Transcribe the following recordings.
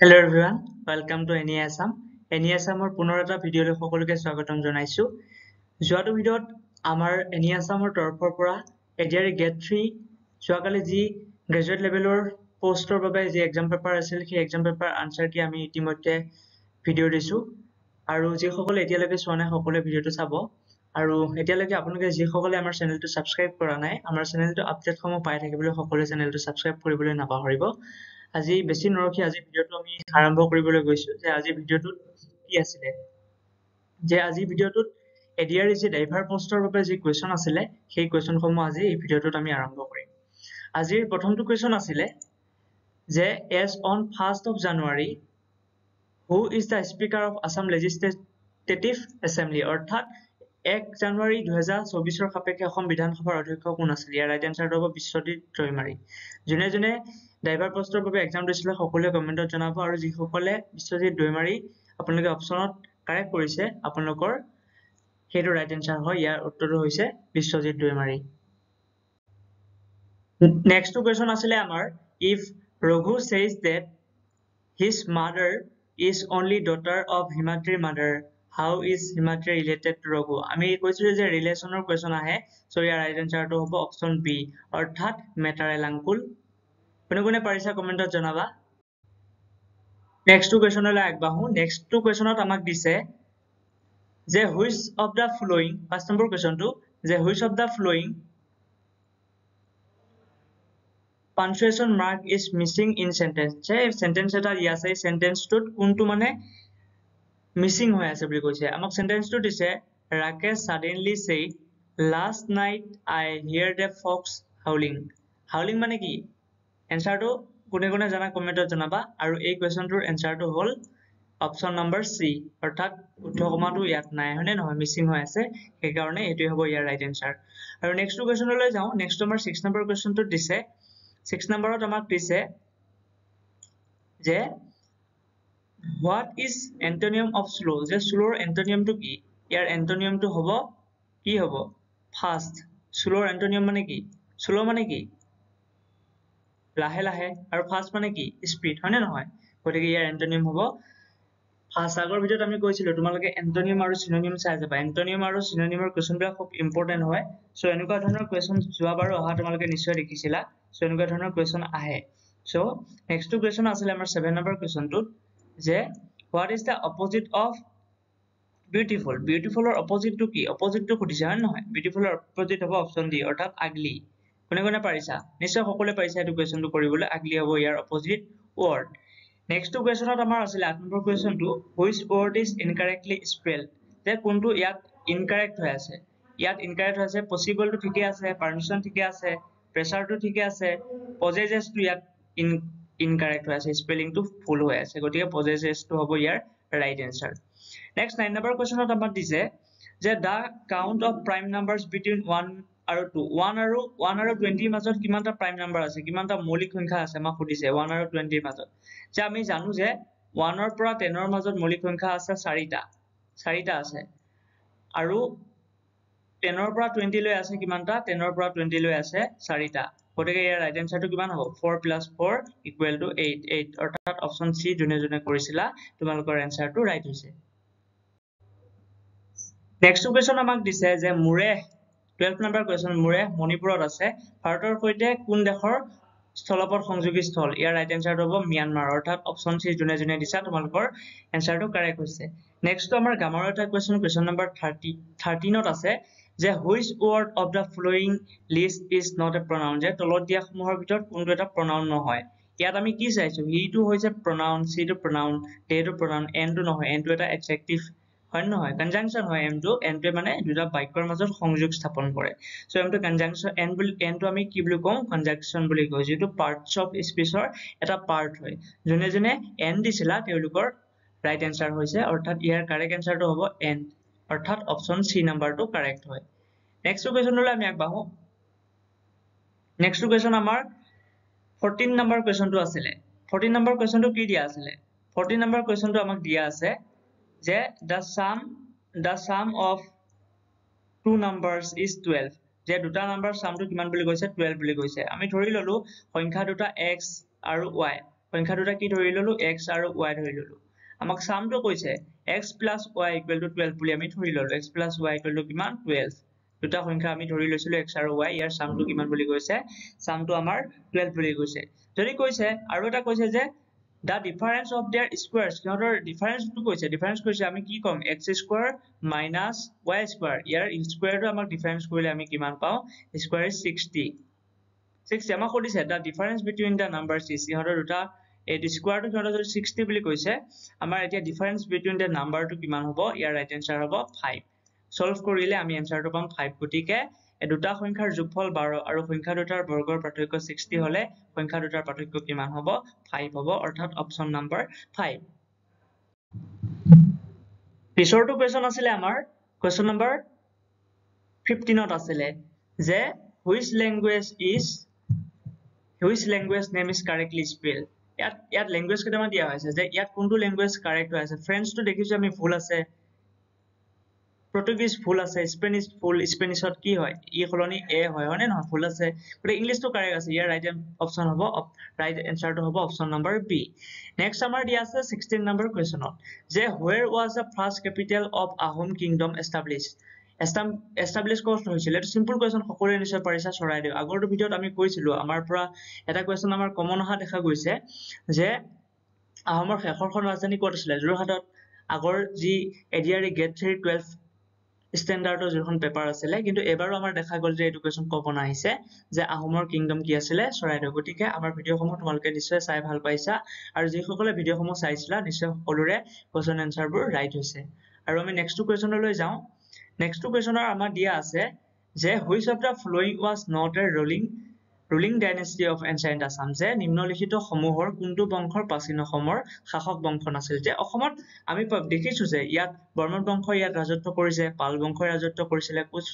Hello' everyone welcome to এনি আছাম এনি আছামৰ পুনৰ এটা ভিডিঅ'লৈ সকলোকে স্বাগতম জনাইছোঁ যোৱাটো ভিডিঅ'ত আমাৰ এনি আছামৰ e তৰফৰ পৰা এতিয়াৰে গ্ৰেড থ্ৰী যোৱাকালি যি গ্ৰেজুৱেট লেভেলৰ পষ্টৰ বাবে যি এক্সাম পেপাৰ আছিল সেই এক্সাম পেপাৰ আনচাৰ কি আমি ইতিমধ্যে ভিডিঅ' দিছোঁ আৰু যিসকলে এতিয়ালৈকে চোৱা নাই সকলোৱে ভিডিঅ'টো চাব আৰু এতিয়ালৈকে আপোনালোকে যিসকলে আমাৰ চেনেলটো ছাবস্ক্ৰাইব কৰা নাই আমাৰ চেনেলটো আপডেটসমূহ পাই থাকিবলৈ সকলোৱে চেনেলটো ছাবস্ক্ৰাইব কৰিবলৈ নাপাহৰিব আজি বেছি নৰখি আজি ভিডিঅ'টো আমি আৰম্ভ কৰিবলৈ গৈছোঁ যে আজি ভিডিঅ'টোত কি আছিলে যে আজি ভিডিঅ'টোত এডিয়াৰ যি ড্ৰাইভাৰ পষ্টৰ বাবে যি কুৱেশ্যন আছিলে সেই কুৱেশ্যনসমূহ আজি এই ভিডিঅ'টোত আমি আৰম্ভ কৰিম আজিৰ প্ৰথমটো কুৱেশ্যন আছিলে যে as on first of January who is the speaker of Assam legislative assembly অৰ্থাৎ এক জানুৱাৰী দুহেজাৰ চৌবিশৰ সাপেক্ষে অসম বিধানসভাৰ অধ্যক্ষ কোন আছিল ইয়াৰ ৰাইট এনচাৰটো হ'ব বিশ্বজিৎ দৈমাৰী যোনে যোনে ড্ৰাইভাৰ পষ্টৰ বাবে এক্সাম দিছিলে সকলোৱে কমেণ্টত জনাব আৰু যিসকলে বিশ্বজিৎ দৈমাৰী আপোনালোকে অপশ্যনত কাৰেক্ট কৰিছে আপোনালোকৰ সেইটো ৰাইট এনচাৰ হয় ইয়াৰ উত্তৰটো হৈছে বিশ্বজিৎ দৈমাৰি নেক্সটটো কুৱেশ্যন আছিলে আমাৰ if Raghu says that his mother is only daughter of হিমাদ্ৰীৰ mother how is Himadri related to Raghu আমি কৈছিলো যে ৰিলেশ্যনৰ কুৱেশ্যন আহে চ' ইয়াৰ ৰাইট এনচাৰটো হ'ব অপশ্যন বি অৰ্থাৎ মেটাৰ এলাংকুল কোনে কোনে পাৰিছা কমেণ্টত জনাবা নেক্সট কুৱেশ্যনলৈ আগবাঢ়ো নেক্সটটো কুৱেশ্যনত আমাক দিছে যে হুইচ অফ দ্য ফ্ল'য়িং পাঁচ নম্বৰ কুৱেশ্যনটো যে which of the following punctuation mark is missing in sentence যে চেণ্টেঞ্চ এটা দিয়া আছে এই চেণ্টেঞ্চটোত কোনটো মানে মিচিং হৈ আছে বুলি কৈছে আমাক চেণ্টেঞ্চটো দিছে Rakesh suddenly say last night I hear the fox howling howling মানে কি এনসাৰটো কোনে কোনে জানা কমেন্টত জনাবা আৰু এই কোৱেশ্চনটোৰ এনসাৰটো হল অপচন নম্বৰ সি অৰ্থাৎ উত্তৰ কমাটো ইয়াত নাই হয়নে নহয় মিসিং হৈ আছে সেই কাৰণে এটো হ'ব ইয়াৰ ৰাইট আনসাৰ আৰু নেক্সট কোৱেশ্চনলৈ যাওঁ নেক্সট নম্বৰ 6 নম্বৰ কোৱেশ্চনটো দিছে 6 নম্বৰত আমাক দিছে যে what is antonym of slow যে স্লোৰ এন্টনিয়ামটো কি ইয়াৰ এন্টনিয়ামটো হ'ব কি হ'ব ফাস্ট স্লোৰ এন্টনিয়াম মানে কি স্লো মানে কি লাহে লাহে আৰু ফাষ্ট মানে কি স্পীড নে নহয় গতিকে ইয়াৰ এণ্টনিয়াম হ'ব ফাষ্ট আগৰ ভিডিঅ'ত আমি কৈছিলো তোমালোকে এণ্টনিয়াম আৰু চিনোনিয়াম চাই যাবা এণ্টনিয়াম আৰু চিনোনিয়ামৰ বিলাক খুব ইম্পৰ্টেণ্ট হয় চ' এনেকুৱা ধৰণৰ কুৱেশ্যন যোৱাবাৰো অহা তোমালোকে নিশ্চয় দেখিছিলা চ' এনেকুৱা ধৰণৰ কুৱেশ্যন আহে চ' নেক্সটটো কুৱেশ্যন আছিলে আমাৰ ছেভেন নম্বৰ কুৱেশ্যনটোত যে what is the opposite of beautiful বিউটিফুলৰ অপজিটটো কি অপজিটটো সুধিছে হয় নে নহয় বিউটিফুলৰ অপজিট হ'ব অপশ্যন ডি অৰ্থাৎ আগলি কোনে কোনে পাৰিছা নিশ্চয় সকলোৱে পাৰিছা এইটো কুৱেশ্যনটো কৰিবলৈ আগলি হ'ব ইয়াৰ অপজিট ৱৰ্ড নেক্সট কুৱেশ্যনত আমাৰ আছিলে আঠ নম্বৰ কুৱেশ্যনটো which word is incorrectly spelled যে কোনটো ইয়াত ইনকাৰেক্ট হৈ আছে ইয়াত ইনকাৰেক্ট হৈ আছে পচিবলটো ঠিকে আছে পাৰ্মিশ্যন ঠিকে আছে প্ৰেচাৰটো ঠিকে আছে পজেজেছটো ইয়াত ইন ইনকাৰেক্ট হৈ আছে স্পেলিংটো ফুল হৈ আছে গতিকে পজেজেছটো হ'ব ইয়াৰ right answer next nine number কুৱেশ্যনত আমাক দিছে যে the count of prime numbers between one আৰু টু ওৱান আৰু ওৱান আৰু টুৱেণ্টিৰ মাজত কিমানটা প্ৰাইম নাম্বাৰ আছে কিমানটা মৌলিক সংখ্যা আছে আমাক সুধিছে ওৱান আৰু টুৱেণ্টিৰ মাজত যে আমি জানো যে ওৱানৰ পৰা টেনৰ মাজত মৌলিক সংখ্যা আছে চাৰিটা চাৰিটা আছে আৰু টেনৰ পৰা লৈ আছে কিমানটা টেনৰ পৰা টুৱেণ্টিলৈ আছে চাৰিটা গতিকে ইয়াৰ ৰাইট এনচাৰটো কিমান হ'ব four plus four equal to eight eight অৰ্থাৎ অপশ্যন চি যোনে যোনে কৰিছিলা তোমালোকৰ এনচাৰটো ৰাইট হৈছে নেক্সট কুৱেশ্যন আমাক দিছে যে মোৰে 12 নম্বৰ কোৱেশ্চন মোৰে মণিপুৰত আছে ভাৰতৰ সৈতে কোন দেশৰ স্থলপথ সংযোগী স্থল ইয়াৰ ৰাইট আনসাৰ হ'ব ম্যানমাৰ অৰ্থাৎ অপচন সি যোনে যোনে দিছা তোমালোকৰ আনসাৰটো কৰেক্ট হৈছে নেক্সট আমাৰ গামৰ এটা কোৱেশ্চন কোৱেশ্চন নম্বৰ 30 13ত আছে যে which word of the following list is not a pronoun যে তলত দিয়া সমূহৰ ভিতৰত কোনটো এটা প্রোনাউন নহয় ইয়াত আমি কি চাইছো হিটো হৈছে প্রোনাউন সিটো প্রোনাউন টেটো প্রোনাউন এনটো নহয় এনটো এটা এডজেক্টিভ হয় নহয় কনজাংচন হয় এমটো এনটোৱে মানে দুটা বাক্যৰ মাজত সংযোগ স্থাপন কৰে চ' এমটো কনজাংচন এন বুলি এনটো আমি কি বুলি কওঁ কনজাংচন বুলি কওঁ যিটো পাৰ্টছ অফ স্পীচৰ এটা পাৰ্ট হয় যোনে যোনে এন দিছিলা তেওঁলোকৰ ৰাইট এনচাৰ হৈছে অৰ্থাৎ ইয়াৰ কাৰেক্ট এনচাৰটো হ'ব এন অৰ্থাৎ অপশ্যন চি নাম্বাৰটো কাৰেক্ট হয় নেক্সট কুৱেশ্যনলৈ আমি আগবাঢ়ো নেক্সট কুৱেশ্যন আমাৰ ফৰ্টিন নাম্বাৰ কুৱেশ্যনটো আছিলে ফৰ্টিন নাম্বাৰ কুৱেশ্যনটো কি দিয়া আছিলে ফৰ্টিন নাম্বাৰ কুৱেশ্যনটো আমাক দিয়া আছে যে the sum the sum of two number is twelve যে দুটা নাম্বাৰ চামটো কিমান বুলি কৈছে টুৱেলভ বুলি কৈছে আমি ধৰি ললো সংখ্যা দুটা এক্স আৰু ৱাই সংখ্যা দুটা কি ধৰি ললো এক্স আৰু ৱাই ধৰি ললো আমাক চামটো কৈছে X plus Y equal to twelve বুলি আমি ধৰি ললো X plus Y equal to কিমান টুৱেলভ দুটা সংখ্যা আমি ধৰি লৈছিলো এক্স আৰু ৱাই ইয়াৰ চামটো কিমান বুলি কৈছে চামটো আমাৰ টুৱেলভ বুলি কৈছে যদি কৈছে আৰু এটা কৈছে যে the difference of their squares kyotor difference tu koise difference koise ami ki kom x square minus y square year square tu amak difference korile ami kiman pao square is 60 60 amak kodise the difference between the numbers is kyotor duta এই স্কোয়ারটো কিমান হ'ব 60 বুলি কৈছে আমাৰ এতিয়া difference between দা নাম্বাৰটো কিমান হ'ব ইয়াৰ ৰাইট আনসাৰ হ'ব 5 সলভ কৰিলে আমি আনসাৰটো পাম 5 গটিকে দুটা সংখ্যাৰ যোগফল বাৰ আৰু সংখ্যা দুটাৰ বৰ্গৰ পাৰ্থক্য 60 হলে সংখ্যা দুটাৰ পাৰ্থক্য কিমান হ'ব 5 হ'ব অৰ্থাৎ অপচন নম্বৰ 5 পিছৰটো কোৱেশ্চন আছিল আমাৰ কোৱেশ্চন নম্বৰ 15 ত আছিল যে which language is which language name is correctly spell ইয়াত ইয়াত ল্যাংগুৱেজ কেইটামান দিয়া হৈছে যে ইয়াত কোনটো ল্যাংগুৱেজ কৰেক্ট হৈ আছে ফ্ৰেন্স টো দেখিছো আমি ভুল আছে পর্তুগিজ ফুল আছে স্পেনিছ ফুল স্পেনিছত কি হয় ই সলনি এ হয় হয় নে নহয় ফুল আছে গতিকে ইংলিছটো কাৰেক্ট আছে ইয়াৰ ৰাইট অপশ্যন হ'ব ৰাইট এনচাৰটো হ'ব অপশ্যন নম্বৰ বি নেক্সট আমাৰ দিয়া আছে ছিক্সটিন নম্বৰ কুৱেশ্যনত যে where was the first capital of Ahom kingdom establish establish কষ্ট হৈছিলে এইটো চিম্পল কুৱেশ্যন সকলোৱে নিশ্চয় পাৰিছে চৰাইদেউ আগৰটো ভিডিঅ'ত আমি কৈছিলো আমাৰ পৰা এটা কুৱেশ্যন আমাৰ কমন অহা দেখা গৈছে যে আহোমৰ শেষৰখন ৰাজধানী ক'ত আছিলে যোৰহাটত আগৰ যি এডিয়াৰী গেট থ্ৰী টুৱেল্ভ ষ্টেণ্ডাৰ্ডৰ যিখন পেপাৰ আছিলে কিন্তু এইবাৰো আমাৰ দেখা গ'ল যে এইটো কুৱেশ্যন ক'ব নাহিছে যে আহোমৰ কিংডম কি আছিলে চৰাইদেউ গতিকে আমাৰ ভিডিঅ'সমূহ তোমালোকে নিশ্চয় চাই ভাল পাইছা আৰু যিসকলে ভিডিঅ'সমূহ চাইছিলা নিশ্চয় সকলোৰে কুৱেশ্যন এনচাৰবোৰ ৰাইট হৈছে আৰু আমি নেক্সটটো কুৱেশ্যনলৈ যাওঁ নেক্সটটো কুৱেশ্যনৰ আমাৰ দিয়া আছে যে which of the following was not a rolling ruling dynasty of ancient Assam যে নিম্নলিখিত সমূহৰ কোনটো বংশৰ প্ৰাচীন অসমৰ শাসক বংশ নাছিল যে অসমত আমি দেখিছো যে ইয়াত বৰ্মন বংশই ইয়াত ৰাজত্ব কৰিছে পাল বংশই ৰাজত্ব কৰিছিলে কোচ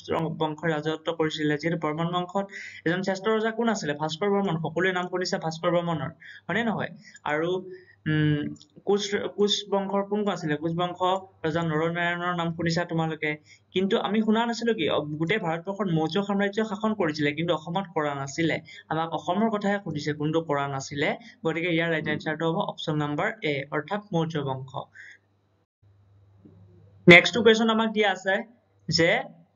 বংশই ৰাজত্ব কৰিছিলে যিহেতু বৰ্মন বংশত এজন শ্ৰেষ্ঠ ৰজা কোন আছিলে ভাস্কৰ বৰ্মন সকলোৱে নাম শুনিছে ভাস্কৰ বৰ্মনৰ হয়নে নহয় আৰু কোচ কোচ বংশৰ কোন কোন আছিলে কোচ বংশ ৰজা নৰ নাৰায়ণৰ নাম শুনিছা তোমালোকে কিন্তু আমি শুনা নাছিলো কি গোটেই ভাৰতবৰ্ষত মৌৰ্য সাম্ৰাজ্য শাসন কৰিছিলে কিন্তু অসমত কৰা নাছিলে আমাক অসমৰ কথাহে সুধিছে কোনটো কৰা নাছিলে গতিকে ইয়াৰ ৰাইট এনচাৰটো হ'ব অপশ্যন নাম্বাৰ এ অৰ্থাৎ মৌৰ্য বংশ নেক্সটটো কুৱেশ্যন আমাক দিয়া আছে যে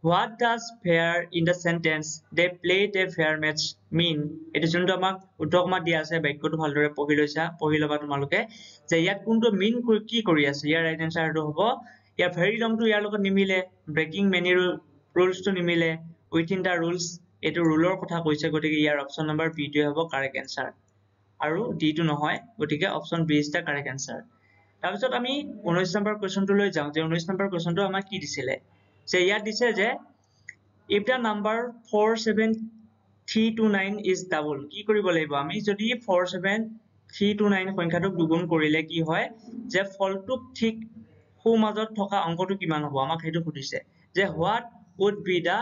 What does fair in the sentence they played a fair match mean? It is under mark, Utoma Diasa, Beko to Haldore Pohilosa, Pohilova Maluke, the Yakundo mean Kurki Korea, here I answer to Hobo, you have very long to Yaloka Nimile, breaking many rules to Nimile, within the rules, it ruler Kotako is a good year option number B to have a correct answer. Aru D to Nohoi, Gotika option B is the correct answer. Tabsotami, Unus number question to Lojang, the Unus number question to Amaki Sile. say yeah this is a if the number four seven three two nine is double key curable a bomb is the four seven three two nine point out of dugun korele ki hoi the fall took thick who mother toka on go to kiman obama kato kuti se the what would be the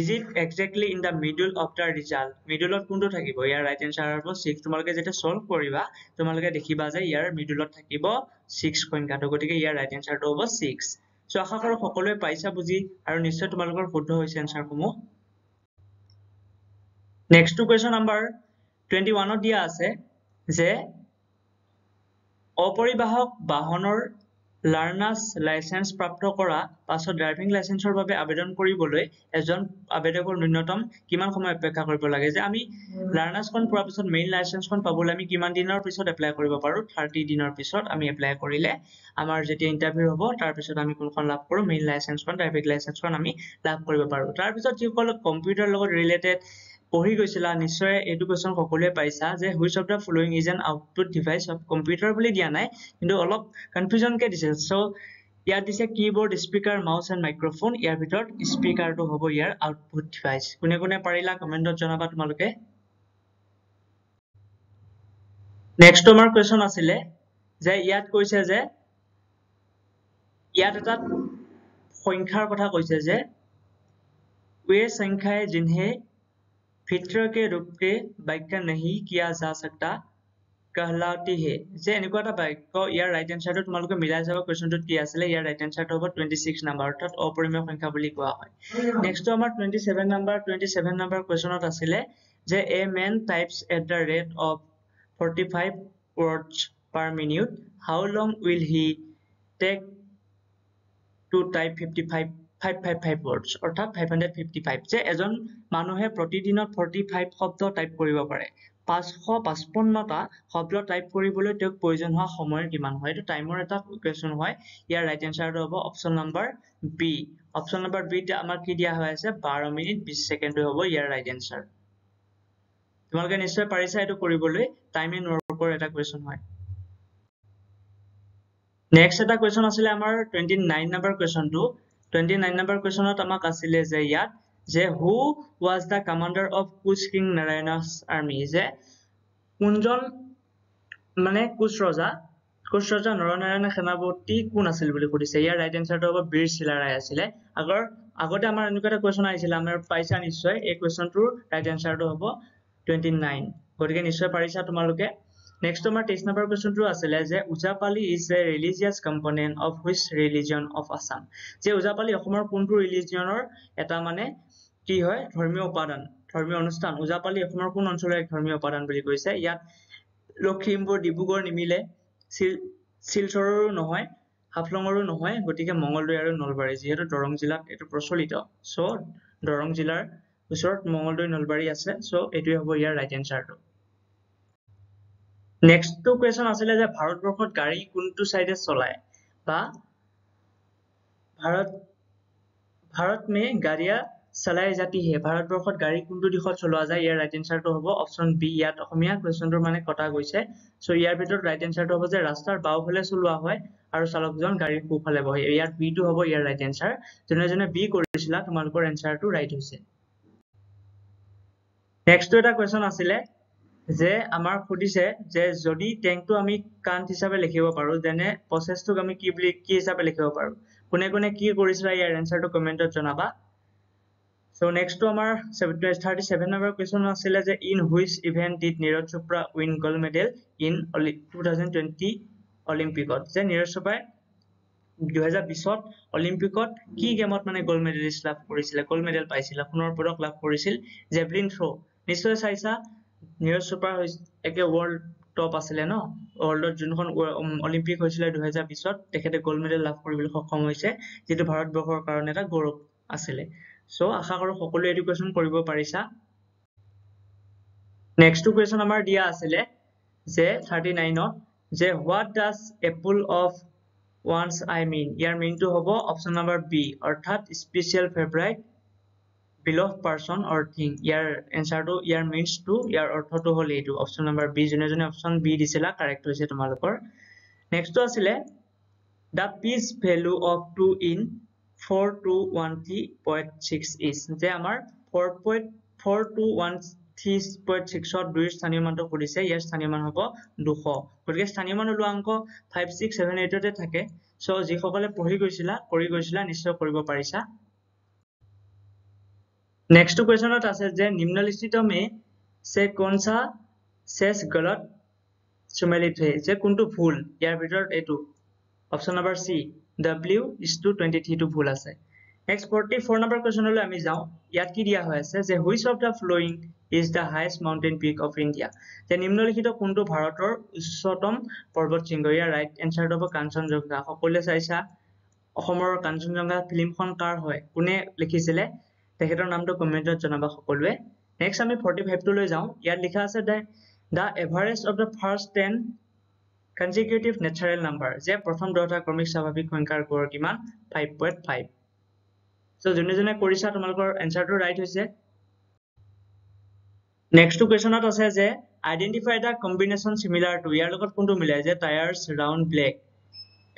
is it exactly in the middle of the result? Middle of Kundu Takibo, your right answer was six to Margaret solve Koriva, to Margaret Kibaza, your middle of Takibo, six point category, your right answer over six. So আশা কৰো সকলোৱে পাইছা বুজি আৰু নিশ্চয় তোমালোকৰ শুদ্ধ হৈছে এনচাৰসমূহ next to question number twenty ওৱানত দিয়া আছে যে অপৰিবাহক বাহনৰ লাৰ্নাৰ্স লাইসেন্স প্ৰাপ্ত কৰা পাছত ড্ৰাইভিং বাবে আবেদন কৰিবলৈ এজন আবেদকৰ ন্যূনতম কিমান সময় অপেক্ষা কৰিব লাগে যে আমি লাৰ্নাৰ্স পোৱাৰ পিছত মেইন লাইসেন্স পাবলৈ আমি কিমান দিনৰ পিছত এপ্লাই কৰিব পাৰোঁ থাৰ্টি দিনৰ পিছত আমি এপ্লাই কৰিলে আমাৰ যেতিয়া ইণ্টাৰভিউ হ'ব তাৰপিছত আমি কোনখন লাভ কৰোঁ মেইন লাইসেন্স ড্ৰাইভিং লাইসেন্স আমি লাভ কৰিব পাৰোঁ তাৰপিছত যিসকল কম্পিউটাৰ লগত ৰিলেটেড পঢ়ি গৈছিলা নিশ্চয় এইটো কুৱেশ্যন সকলোৱে পাইছা যে which of the following is an output device of computer বুলি দিয়া নাই কিন্তু অলপ কনফিউজনকৈ দিছে চ' ইয়াত দিছে keyboard speaker mouse and microphone ইয়াৰ ভিতৰত স্পীকাৰটো হ'ব ইয়াৰ আউটপুট ডিভাইচ কোনে কোনে পাৰিলা কমেণ্টত জনাবা তোমালোকে নেক্সট আমাৰ কুৱেশ্যন আছিলে যে ইয়াত কৈছে যে ইয়াত এটা সংখ্যাৰ কথা কৈছে যে ৱে সংখ্যাই फितर के रूप के वाक्य नहीं किया जा सकता कहलाती है जे एनेकटा वाक्य यार राइट आन्सर तो तुमलोके मिला जाबो क्वेश्चन तो की आसेले यार राइट आन्सर होबो 26 नंबर अर्थात अपरिमेय संख्या बोली कोआ होय नेक्स्ट तो अमर 27 नंबर 27 नंबर क्वेश्चन त आसेले जे a man types at the rate of 45 words per minute how long will he take to type 55 five five five words অৰ্থাৎ ফাইভ হাণ্ড্ৰেড ফিফটি ফাইভ যে এজন মানুহে প্ৰতিদিনত ফৰ্টি ফাইভ শব্দ টাইপ কৰিব পাৰে পাঁচশ পঁচপন্নটা শব্দ টাইপ কৰিবলৈ তেওঁক প্ৰয়োজন হোৱা সময় কিমান হয় এইটো টাইমৰ এটা কুৱেশ্যন হয় ইয়াৰ ৰাইট এনচাৰটো হ'ব option number B option number বিত আমাক কি দিয়া হৈ আছে বাৰ মিনিট বিছ ছেকেণ্ড হ'ব ইয়াৰ ৰাইট এনচাৰ তোমালোকে নিশ্চয় পাৰিছা এইটো কৰিবলৈ টাইম এণ্ড ৱৰ্কৰ এটা কুৱেশ্যন হয় নেক্সট এটা কুৱেশ্যন আছিলে আমাৰ টুৱেণ্টি নাইন নাম্বাৰ কুৱেশ্যনটো টুৱেণ্টি নাইন নম্বৰ কুৱেশ্যনত আমাক আছিলে যে ইয়াত যে who was the commander of Koch king Narayan's army যে কোনজন মানে কোচ ৰজা কোচ ৰজা নৰনাৰায়ণ সেনাপতি কোন আছিল বুলি সুধিছে ইয়াৰ ৰাইট এনচাৰটো হ'ব বীৰ চিলাৰাই আছিলে আগৰ আগতে আমাৰ এনেকুৱা এটা কুৱেশ্যন আহিছিল আমাৰ পাইছা নিশ্চয় এই কুৱেশ্যনটোৰ ৰাইট এনচাৰটো হ'ব টুৱেণ্টি নাইন গতিকে নিশ্চয় পাৰিছা তোমালোকে নেক্সট আমাৰ তেইছ নম্বৰ কুৱেশ্যনটো আছিলে যে Ojapali is a religious component of which religion of Assam যে ওজাপালি অসমৰ কোনটো ৰিলিজনৰ এটা মানে কি হয় ধৰ্মীয় উপাদান ধৰ্মীয় অনুষ্ঠান ওজাপালি অসমৰ কোন অঞ্চলৰ এক ধৰ্মীয় উপাদান বুলি কৈছে ইয়াত লখিমপুৰ ডিব্ৰুগড় নিমিলে শিলচৰৰো নহয় হাফলঙৰো নহয় গতিকে মঙলদৈ আৰু নলবাৰী যিহেতু দৰং জিলাত এইটো প্ৰচলিত চ' দৰং জিলাৰ ওচৰত মঙলদৈ নলবাৰী আছে চ' এইটোৱে হ'ব ইয়াৰ ৰাইট এনচাৰটো নেক্সটটো কুৱেশ্যন আছিলে যে ভাৰতবৰ্ষত গাড়ী কোনটো চাইডে চলায় বা ভাৰত ভাৰত মে গাড়ীয়া চলাই জাতি হে ভাৰতবৰ্ষত গাড়ী কোনটো দিশত চলোৱা যায় ইয়াৰ ৰাইট এনচাৰটো হ'ব অপশ্যন বি ইয়াত অসমীয়া কুৱেশ্যনটোৰ মানে কটা গৈছে চ' ইয়াৰ ভিতৰত ৰাইট এনচাৰটো হ'ব যে ৰাস্তাৰ বাওঁফালে চলোৱা হয় আৰু চালকজন গাড়ীৰ সোঁফালে বহে ইয়াৰ বিটো হ'ব ইয়াৰ ৰাইট এনচাৰ যোনে যোনে বি কৰিছিলা তোমালোকৰ এনচাৰটো ৰাইট হৈছে নেক্সটটো এটা কুৱেশ্যন আছিলে যে আমাক খুদিছে যে যদি টেংকটো আমি কান্ট হিচাপে লিখিব পাৰো দেনে প্ৰচেছটোক আমি কি বুলি কি হিচাপে লিখিব পাৰো কোনে কোনে কি কৰিছিলা ইয়াৰ এনসাৰটো কমেন্টত জনাবা সো নেক্সটটো আমাৰ 737 নম্বৰ কোৱেশ্চন আছিল যে in which event did Neeraj Chopra win gold medal in 2020 অলিম্পিকত যে নীরজ চোপড়া 2020ত অলিম্পিকত কি গেমত মানে গোল্ড মেডেল লাভ কৰিছিলে গোল্ড মেডেল পাইছিলে সোণৰ পদক লাভ কৰিছিল জেভলিন থ্ৰো নিশ্চয় চাইছা নিউজ সুপাৰ একে ওয়াৰ্ল্ড টপ আছিলে ন ওয়াৰ্ল্ডত যোনখন অলিম্পিক হৈছিলে দুহেজাৰ বিশত তেখেতে গোল্ড মেডেল লাভ কৰিবলৈ সক্ষম হৈছে যিটো ভাৰতবৰ্ষৰ কাৰণে এটা গৌৰৱ আছিলে চ' আশা কৰো সকলোৱে এইটো কুৱেশ্যন কৰিব পাৰিছা নেক্সটটো কুৱেশ্যন আমাৰ দিয়া আছিলে যে থাৰ্টি নাইনত যে what does apple of one's eye mean ইয়াৰ মিনটো হ'ব অপশ্যন নাম্বাৰ বি অৰ্থাৎ special favourite beloved person or thing yar answer to yar means to yar ortho to hole itu option number b jone jone option b disela correct hoise tomalokor next to asile the piece value of 2 in 4213.6 is je amar 4.4213.6 or 2 sthaniya man to korise yar sthaniya man hobo 200 korike sthaniya man lu anko 5678 te thake so je sokole pori goisila kori goisila nischoy koribo parisa next কুৱেশ্যনত আছে যে নিম্নলিখিত মে সে কনসা শেষ গলত চুমেলি থৈ যে কোনটো ভুল ইয়াৰ ভিতৰত এইটো option number C W is two twenty থ্ৰীটো ভুল আছে নেক্সট ফৰ্টি ফ'ৰ নম্বৰ কুৱেশ্যনলৈ আমি যাওঁ ইয়াত কি দিয়া হৈ আছে যে which of the following is the highest mountain peak of India যে নিম্নলিখিত কোনটো ভাৰতৰ উচ্চতম পৰ্বত শৃংগ ইয়াৰ ৰাইট এনচাৰ হ'ব কাঞ্চনজংঘা সকলোৱে চাইছা অসমৰ কাঞ্চনজংঘা ফিল্মখন কাৰ হয় কোনে লিখিছিলে তেখেতৰ নামটো কমেন্টত জনাবা সকলোৱে নেক্সট আমি ফৰ্টি ফাইভটোলৈ যাওঁ ইয়াত লিখা আছে the average of the first ten consecutive natural number যে প্ৰথম দহটা ক্ৰমিক স্বাভাৱিক সংখ্যাৰ গড় কিমান ফাইভ পইণ্ট ফাইভ চ' যোনে যোনে কৰিছা তোমালোকৰ এনচাৰটো ৰাইট হৈছে নেক্সটটো কুৱেশ্যনত আছে যে identify the combination similar to ইয়াৰ লগত কোনটো মিলাই যে tyres round black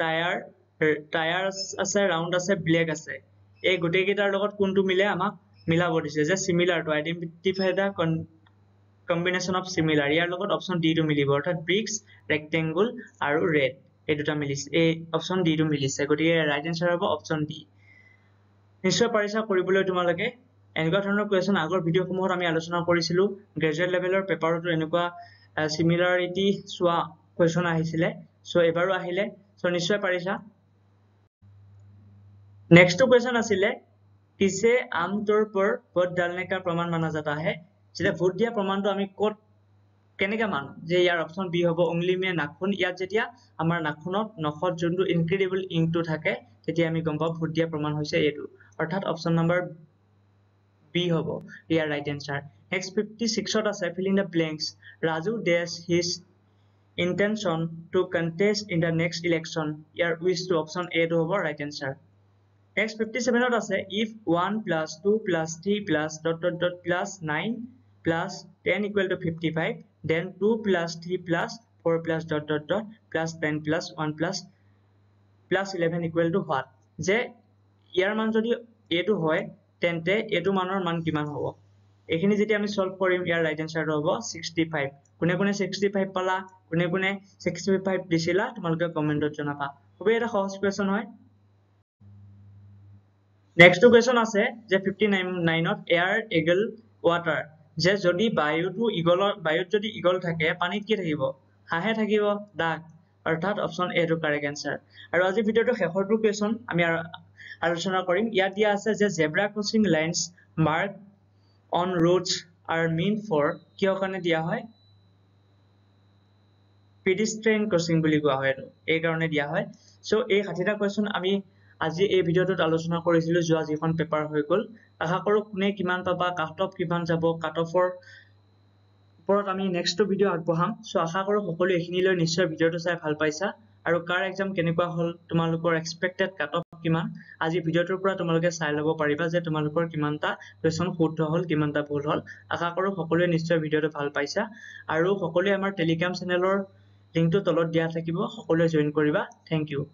tyre tyre আছে ৰাউণ্ড আছে ব্লেক আছে এই গোটেইকেইটাৰ লগত কোনটো মিলে আমাক মিলাব দিছে যে চিমিলাৰটো identify the combination of similar ইয়াৰ লগত অপশ্যন ডিটো মিলিব অৰ্থাৎ ব্ৰিক্স ৰেক্টেংগুল আৰু ৰেড এই দুটা মিলিছে এই অপশ্যন ডিটো মিলিছে গতিকে ৰাইট এনচাৰ হ'ব অপশ্যন ডি নিশ্চয় পাৰিছা কৰিবলৈ তোমালোকে এনেকুৱা ধৰণৰ কুৱেশ্যন আগৰ ভিডিঅ'সমূহত আমি আলোচনা কৰিছিলোঁ গ্ৰেজুৱেট লেভেলৰ পেপাৰতো এনেকুৱা চিমিলাৰিটি চোৱা কুৱেশ্যন আহিছিলে চ' এইবাৰো আহিলে চ' নিশ্চয় পাৰিছা নেক্সট কুৱেশ্যন আছিলে পিছে আমতৰ পৰ ভোট ডালনেকা প্ৰমাণ মানা যাতা হে যেতিয়া ভোট দিয়া প্ৰমাণটো আমি কত কেনেকৈ মানো যে ইয়াৰ অপশ্যন বি হ'ব উংলিমে নাখুন ইয়াত যেতিয়া আমাৰ নাখুনত নখত যোনটো ইনক্ৰেডিবল ইংকটো থাকে তেতিয়া আমি গম পাওঁ ভোট দিয়া প্ৰমাণ হৈছে এইটো অৰ্থাৎ অপশ্যন নম্বৰ বি হ'ব ইয়াৰ ৰাইট এনচাৰ নেক্সট ফিফটি ছিক্সত আছে fill in the blanks Raju dash his intention to contest in the next election ইয়াৰ উইচটো অপশ্যন এটো হ'ব ৰাইট এনচাৰ next 57 ত আছে if 1 plus 2 plus 3 plus dot dot dot plus 9 plus 10 equal to 55 then 2 plus 3 plus 4 dot dot dot dot plus 10 plus 1 plus plus 11 equal যে ইয়াৰ মান যদি এটো হয় তেন্তে এটো মানৰ মান কিমান হ'ব এখিনি যেতিয়া আমি সলভ কৰিম ইয়াৰ ৰাইট আনসারটো হ'ব 65 কোনে কোনে 65 পালা কোনে কোনে 65 দিছিলা তোমালোকে কমেন্টত জনাবা হবে এটা সহজ কোৱেশ্চন হয় নেক্সটটো কুৱেশ্যন আছে যে 59 ত এয়ার ইগল ওয়াটার যে যদি বায়ুটো ইগল বায়ুত যদি ইগল থাকে পানীত কি থাকিব হাহে থাকিব ডাক অর্থাৎ অপশন এ টো কারেক্ট আনসার আৰু আজি ভিডিওটো শেষৰটো কুৱেশ্যন আমি আলোচনা কৰিম ইয়া দিয়া আছে যে zebra crossing lines mark on routes are mean for কিয় কানে দিয়া হয় পেডিস্ট্রিয়ান ক্রসিং বুলি কোৱা হয় এই কাৰণে দিয়া হয় সো এই 60টা কুৱেশ্যন আমি আজি এই ভিডিওটোত আলোচনা কৰিছিলোঁ যোৱা যিখন পেপাৰ হৈ গ'ল আশা কৰোঁ কোনে কিমান পাবা কাট অফ কিমান যাব কাট অফৰ ওপৰত আমি নেক্সটটো ভিডিঅ' আগবঢ়াম চ' আশা কৰোঁ এইখিনি লৈ নিশ্চয় ভিডিঅ'টো চাই ভাল পাইছা আৰু কাৰ এক্সাম কেনেকুৱা হ'ল তোমালোকৰ এক্সপেক্টেড কাট অফ কিমান আজি ভিডিঅ'টোৰ পৰা তোমালোকে চাই ল'ব পাৰিবা যে তোমালোকৰ কিমানটা কুৱেশ্যন শুদ্ধ হ'ল কিমানটা ভুল হ'ল আশা কৰোঁ সকলোৱে নিশ্চয় ভিডিঅ'টো ভাল পাইছা আৰু সকলোৱে আমাৰ টেলিগ্ৰাম চেনেলৰ লিংকটো তলত দিয়া থাকিব সকলোৱে জইন কৰিবা থেংক ইউ